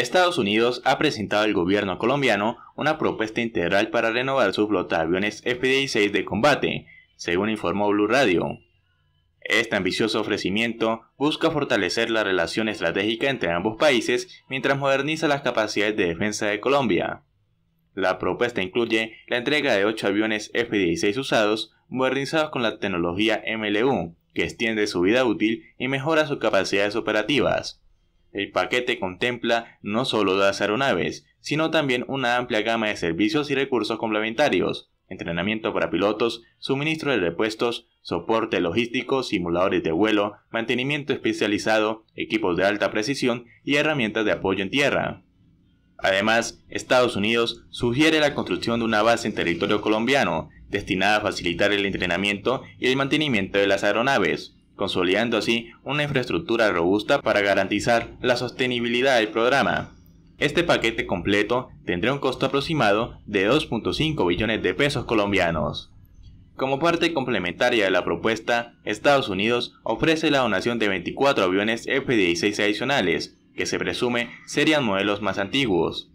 Estados Unidos ha presentado al gobierno colombiano una propuesta integral para renovar su flota de aviones F-16 de combate, según informó Blue Radio. Este ambicioso ofrecimiento busca fortalecer la relación estratégica entre ambos países mientras moderniza las capacidades de defensa de Colombia. La propuesta incluye la entrega de 8 aviones F-16 usados, modernizados con la tecnología MLU, que extiende su vida útil y mejora sus capacidades operativas. El paquete contempla no solo las aeronaves, sino también una amplia gama de servicios y recursos complementarios, entrenamiento para pilotos, suministro de repuestos, soporte logístico, simuladores de vuelo, mantenimiento especializado, equipos de alta precisión y herramientas de apoyo en tierra. Además, Estados Unidos sugiere la construcción de una base en territorio colombiano, destinada a facilitar el entrenamiento y el mantenimiento de las aeronaves, consolidando así una infraestructura robusta para garantizar la sostenibilidad del programa. Este paquete completo tendrá un costo aproximado de 2.5 billones de pesos colombianos. Como parte complementaria de la propuesta, Estados Unidos ofrece la donación de 24 aviones F-16 adicionales, que se presume serían modelos más antiguos.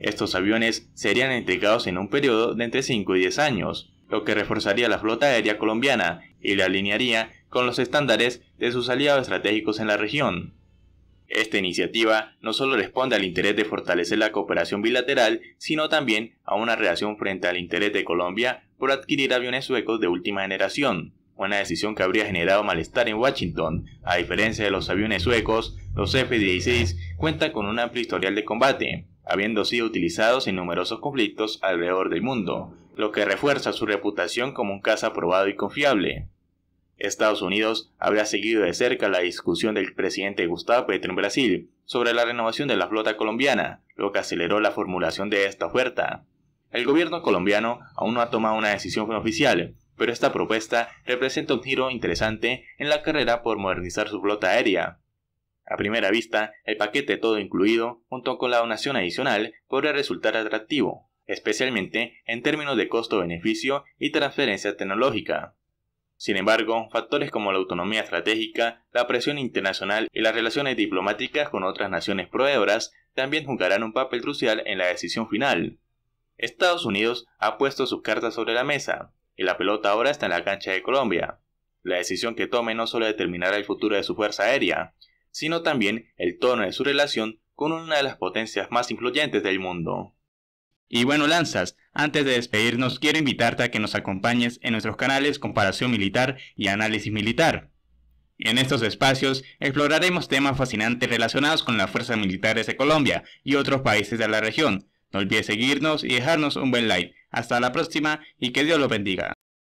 Estos aviones serían entregados en un periodo de entre 5 y 10 años, lo que reforzaría la flota aérea colombiana y la alinearía con los estándares de sus aliados estratégicos en la región. Esta iniciativa no solo responde al interés de fortalecer la cooperación bilateral, sino también a una reacción frente al interés de Colombia por adquirir aviones suecos de última generación, una decisión que habría generado malestar en Washington. A diferencia de los aviones suecos, los F-16 cuentan con un amplio historial de combate, habiendo sido utilizados en numerosos conflictos alrededor del mundo, lo que refuerza su reputación como un caso probado y confiable. Estados Unidos habría seguido de cerca la discusión del presidente Gustavo Petro en Brasil sobre la renovación de la flota colombiana, lo que aceleró la formulación de esta oferta. El gobierno colombiano aún no ha tomado una decisión oficial, pero esta propuesta representa un giro interesante en la carrera por modernizar su flota aérea. A primera vista, el paquete todo incluido, junto con la donación adicional, podría resultar atractivo, especialmente en términos de costo-beneficio y transferencia tecnológica. Sin embargo, factores como la autonomía estratégica, la presión internacional y las relaciones diplomáticas con otras naciones proveedoras también jugarán un papel crucial en la decisión final. Estados Unidos ha puesto sus cartas sobre la mesa, y la pelota ahora está en la cancha de Colombia. La decisión que tome no solo determinará el futuro de su Fuerza Aérea, sino también el tono de su relación con una de las potencias más influyentes del mundo. Y bueno, Lanzas, antes de despedirnos, quiero invitarte a que nos acompañes en nuestros canales Comparación Militar y Análisis Militar. En estos espacios exploraremos temas fascinantes relacionados con las fuerzas militares de Colombia y otros países de la región. No olvides seguirnos y dejarnos un buen like. Hasta la próxima y que Dios los bendiga.